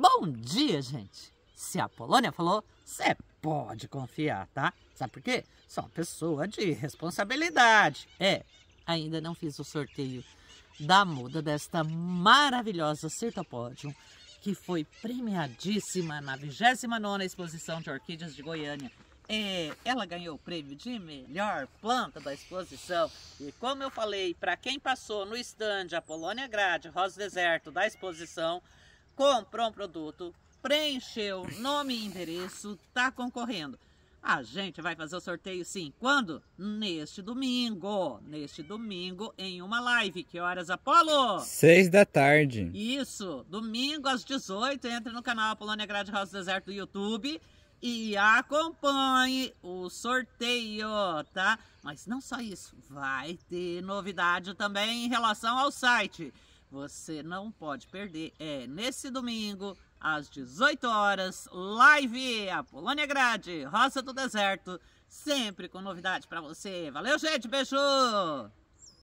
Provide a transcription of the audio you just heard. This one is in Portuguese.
Bom dia, gente! Se a Polônia falou, você pode confiar, tá? Sabe por quê? Sou uma pessoa de responsabilidade. É, ainda não fiz o sorteio da muda desta maravilhosa Cirtopodium, que foi premiadíssima na 29 Exposição de Orquídeas de Goiânia. É, ela ganhou o prêmio de melhor planta da exposição. E como eu falei, para quem passou no estande a Polônia Grade Rosa Deserto da exposição, comprou um produto, preencheu nome e endereço, tá concorrendo. A gente vai fazer o sorteio sim. Quando? Neste domingo. Neste domingo, em uma live. Que horas, Apolo? Seis da tarde. Isso. Domingo às 18. Entre no canal Apolônia Grade House Deserto do YouTube e acompanhe o sorteio, tá? Mas não só isso, vai ter novidade também em relação ao site. Você não pode perder. É nesse domingo, às 18 horas, live a Polônia Grade, Roça do Deserto, sempre com novidade para você. Valeu, gente. Beijo!